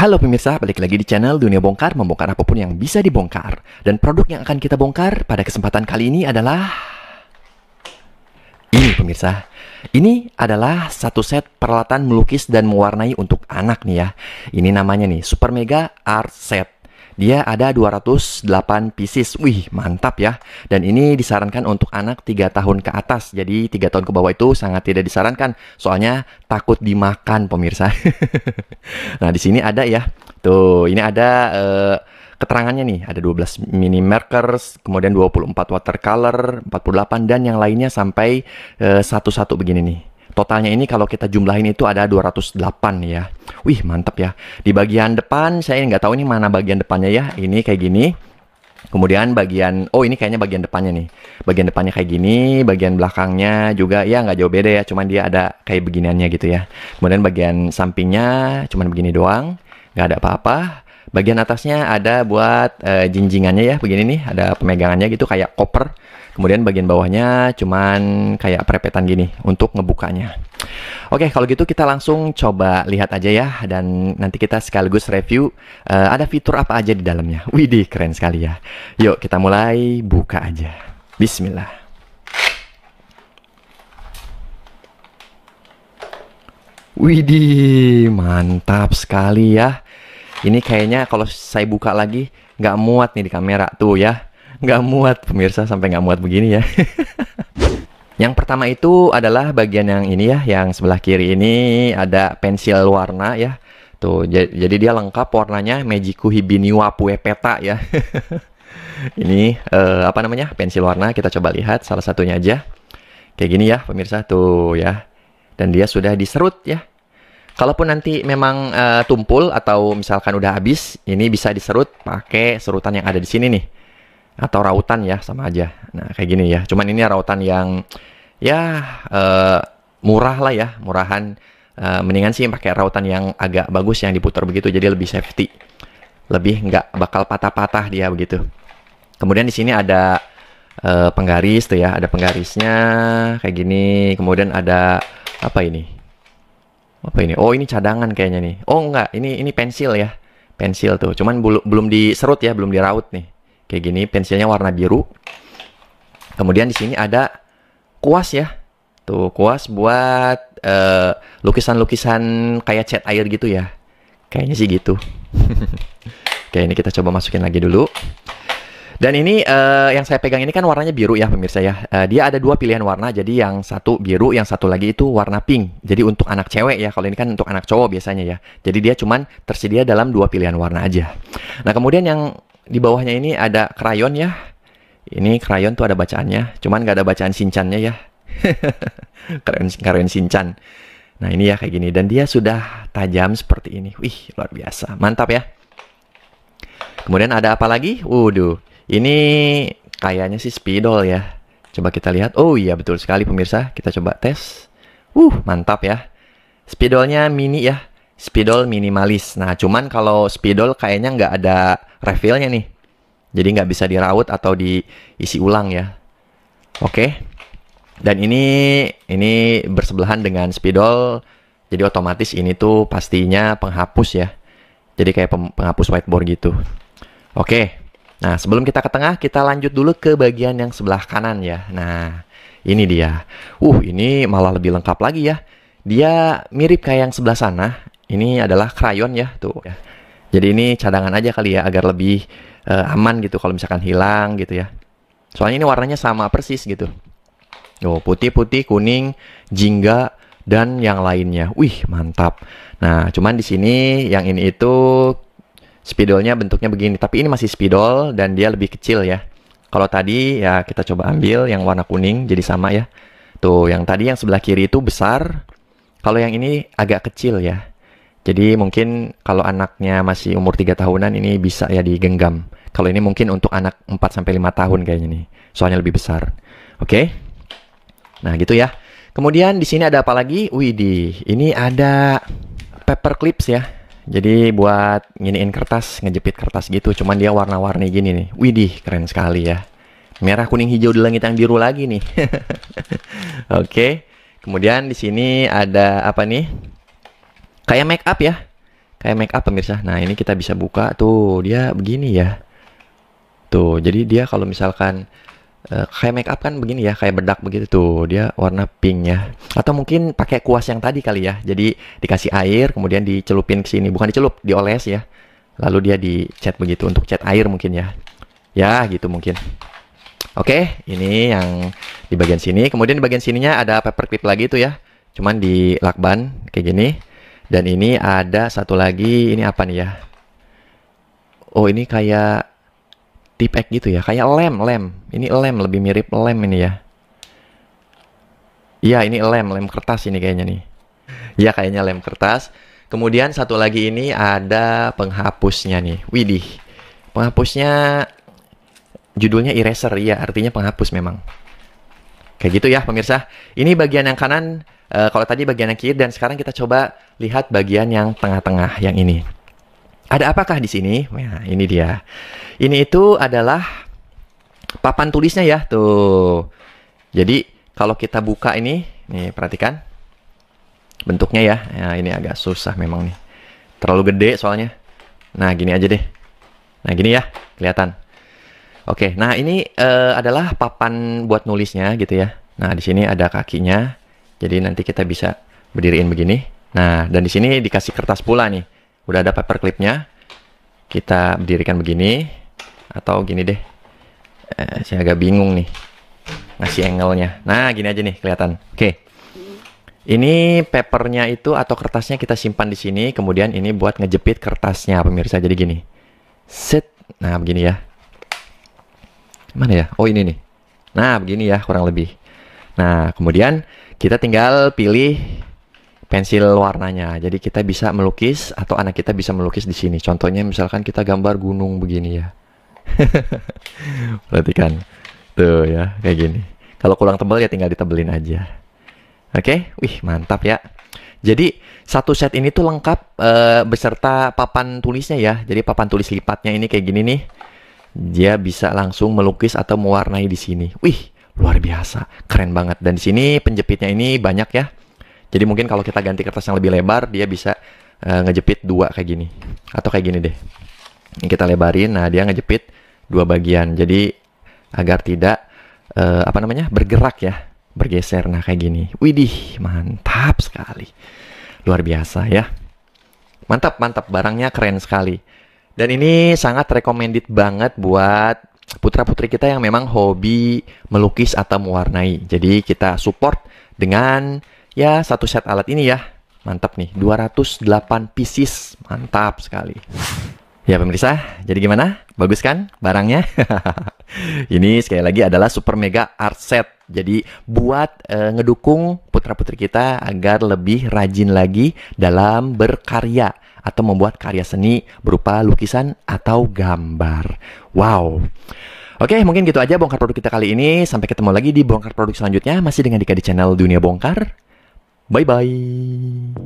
Halo pemirsa, balik lagi di channel Dunia Bongkar membongkar apapun yang bisa dibongkar. Dan produk yang akan kita bongkar pada kesempatan kali ini adalah ini pemirsa. Ini adalah satu set peralatan melukis dan mewarnai untuk anak nih ya. Ini namanya nih Super Mega Art Set. Dia ada 208 pieces. Wih, mantap ya. Dan ini disarankan untuk anak 3 tahun ke atas. Jadi 3 tahun ke bawah itu sangat tidak disarankan. Soalnya takut dimakan pemirsa. nah, di sini ada ya. Tuh, ini ada uh, keterangannya nih. Ada 12 mini markers, kemudian 24 watercolor, 48 dan yang lainnya sampai eh, satu-satu uh, begini nih. Totalnya ini kalau kita jumlahin itu ada 208 ya. Wih, mantap ya. Di bagian depan, saya nggak tahu ini mana bagian depannya ya. Ini kayak gini. Kemudian bagian, oh ini kayaknya bagian depannya nih. Bagian depannya kayak gini, bagian belakangnya juga ya nggak jauh beda ya. Cuman dia ada kayak beginiannya gitu ya. Kemudian bagian sampingnya cuman begini doang. Nggak ada apa-apa. Bagian atasnya ada buat uh, jinjingannya ya, begini nih. Ada pemegangannya gitu kayak koper. Kemudian bagian bawahnya cuman kayak perepetan gini untuk ngebukanya. Oke, kalau gitu kita langsung coba lihat aja ya dan nanti kita sekaligus review uh, ada fitur apa aja di dalamnya. Widih, keren sekali ya. Yuk, kita mulai buka aja. Bismillah. Widih, mantap sekali ya. Ini kayaknya kalau saya buka lagi nggak muat nih di kamera tuh ya nggak muat pemirsa sampai nggak muat begini ya. yang pertama itu adalah bagian yang ini ya, yang sebelah kiri ini ada pensil warna ya. Tuh, jadi dia lengkap warnanya Magiku hibiniwa pue Peta ya. ini uh, apa namanya? Pensil warna kita coba lihat salah satunya aja. Kayak gini ya pemirsa tuh ya. Dan dia sudah diserut ya. Kalaupun nanti memang uh, tumpul atau misalkan udah habis, ini bisa diserut pakai serutan yang ada di sini nih atau rautan ya sama aja. Nah kayak gini ya. Cuman ini rautan yang ya uh, murah lah ya, murahan. Uh, mendingan sih pakai rautan yang agak bagus yang diputar begitu jadi lebih safety, lebih nggak bakal patah-patah dia begitu. Kemudian di sini ada uh, penggaris tuh ya, ada penggarisnya kayak gini. Kemudian ada apa ini? Apa ini? Oh ini cadangan kayaknya nih. Oh enggak, ini ini pensil ya, pensil tuh. Cuman belum belum diserut ya, belum diraut nih. Kayak gini, pensilnya warna biru. Kemudian di sini ada kuas ya. Tuh, kuas buat eh, lukisan-lukisan uh, kayak cat air gitu ya. Kayaknya sih gitu. Kayak ini kita coba masukin lagi dulu. Dan ini uh, yang saya pegang ini kan warnanya biru ya pemirsa ya. Uh, dia ada dua pilihan warna, jadi yang satu biru, yang satu lagi itu warna pink. Jadi untuk anak cewek ya, kalau ini kan untuk anak cowok biasanya ya. Jadi dia cuman tersedia dalam dua pilihan warna aja. Nah kemudian yang di bawahnya ini ada krayon ya. Ini krayon tuh ada bacaannya, cuman gak ada bacaan sincannya ya. krayon krayon sincan. Nah ini ya kayak gini dan dia sudah tajam seperti ini. Wih luar biasa, mantap ya. Kemudian ada apa lagi? Waduh, ini kayaknya sih spidol ya. Coba kita lihat. Oh iya betul sekali pemirsa, kita coba tes. Uh mantap ya. Spidolnya mini ya, spidol minimalis. Nah cuman kalau spidol kayaknya nggak ada refillnya nih. Jadi nggak bisa diraut atau diisi ulang ya. Oke. Dan ini ini bersebelahan dengan spidol. Jadi otomatis ini tuh pastinya penghapus ya. Jadi kayak penghapus whiteboard gitu. Oke. Nah, sebelum kita ke tengah, kita lanjut dulu ke bagian yang sebelah kanan ya. Nah, ini dia. Uh, ini malah lebih lengkap lagi ya. Dia mirip kayak yang sebelah sana. Ini adalah krayon ya, tuh ya. Jadi ini cadangan aja kali ya agar lebih uh, aman gitu kalau misalkan hilang gitu ya. Soalnya ini warnanya sama persis gitu. Oh, putih, putih, kuning, jingga, dan yang lainnya. Wih, mantap. Nah, cuman di sini yang ini itu spidolnya bentuknya begini, tapi ini masih spidol dan dia lebih kecil ya. Kalau tadi ya kita coba ambil yang warna kuning jadi sama ya. Tuh, yang tadi yang sebelah kiri itu besar. Kalau yang ini agak kecil ya. Jadi mungkin kalau anaknya masih umur 3 tahunan ini bisa ya digenggam. Kalau ini mungkin untuk anak 4 sampai 5 tahun kayaknya nih. Soalnya lebih besar. Oke. Okay? Nah, gitu ya. Kemudian di sini ada apa lagi? Widih, ini ada paper clips ya. Jadi buat nginiin kertas, ngejepit kertas gitu. Cuman dia warna-warni gini nih. Widih, keren sekali ya. Merah, kuning, hijau di langit yang biru lagi nih. Oke. Okay. Kemudian di sini ada apa nih? Kayak make up ya. Kayak make up pemirsa. Nah, ini kita bisa buka tuh, dia begini ya. Tuh, jadi dia kalau misalkan Uh, kayak make up kan begini ya, kayak bedak begitu tuh. Dia warna pink ya. Atau mungkin pakai kuas yang tadi kali ya. Jadi dikasih air kemudian dicelupin ke sini. Bukan dicelup, dioles ya. Lalu dia dicat begitu untuk cat air mungkin ya. Ya, gitu mungkin. Oke, okay, ini yang di bagian sini. Kemudian di bagian sininya ada paper clip lagi tuh ya. Cuman di lakban kayak gini. Dan ini ada satu lagi, ini apa nih ya? Oh, ini kayak tipek gitu ya, kayak lem, lem. Ini lem, lebih mirip lem ini ya. Iya, ini lem, lem kertas ini kayaknya nih. Iya kayaknya lem kertas. Kemudian satu lagi ini ada penghapusnya nih. Widih. Penghapusnya judulnya eraser, ya artinya penghapus memang. Kayak gitu ya pemirsa. Ini bagian yang kanan Uh, kalau tadi bagian yang kiri dan sekarang kita coba lihat bagian yang tengah-tengah yang ini. Ada apakah di sini? Nah, ini dia. Ini itu adalah papan tulisnya ya, tuh. Jadi kalau kita buka ini, nih perhatikan bentuknya ya. Nah, ini agak susah memang nih. Terlalu gede soalnya. Nah, gini aja deh. Nah, gini ya, kelihatan. Oke, nah ini uh, adalah papan buat nulisnya gitu ya. Nah, di sini ada kakinya. Jadi nanti kita bisa berdiriin begini. Nah, dan di sini dikasih kertas pula nih. Udah ada paper clipnya. Kita berdirikan begini. Atau gini deh. Eh, saya agak bingung nih. Ngasih angle-nya. Nah, gini aja nih kelihatan. Oke. Ini papernya itu atau kertasnya kita simpan di sini. Kemudian ini buat ngejepit kertasnya, pemirsa. Jadi gini. Set. Nah, begini ya. Mana ya? Oh, ini nih. Nah, begini ya kurang lebih. Nah, kemudian kita tinggal pilih pensil warnanya. Jadi kita bisa melukis atau anak kita bisa melukis di sini. Contohnya misalkan kita gambar gunung begini ya. Perhatikan. Tuh ya, kayak gini. Kalau kurang tebal ya tinggal ditebelin aja. Oke, okay? wih mantap ya. Jadi satu set ini tuh lengkap e, beserta papan tulisnya ya. Jadi papan tulis lipatnya ini kayak gini nih. Dia bisa langsung melukis atau mewarnai di sini. Wih, Luar biasa, keren banget. Dan di sini penjepitnya ini banyak ya. Jadi mungkin kalau kita ganti kertas yang lebih lebar, dia bisa uh, ngejepit dua kayak gini. Atau kayak gini deh. Ini kita lebarin, nah dia ngejepit dua bagian. Jadi agar tidak uh, apa namanya bergerak ya, bergeser. Nah kayak gini. Widih, mantap sekali. Luar biasa ya. Mantap, mantap. Barangnya keren sekali. Dan ini sangat recommended banget buat putra-putri kita yang memang hobi melukis atau mewarnai. Jadi kita support dengan ya satu set alat ini ya. Mantap nih, 208 pieces. Mantap sekali. Ya pemirsa, jadi gimana? Bagus kan barangnya? Ini sekali lagi adalah super mega art set. Jadi buat e, ngedukung putra-putri kita agar lebih rajin lagi dalam berkarya atau membuat karya seni berupa lukisan atau gambar. Wow. Oke, mungkin gitu aja bongkar produk kita kali ini. Sampai ketemu lagi di bongkar produk selanjutnya masih dengan Dika di channel Dunia Bongkar. Bye bye.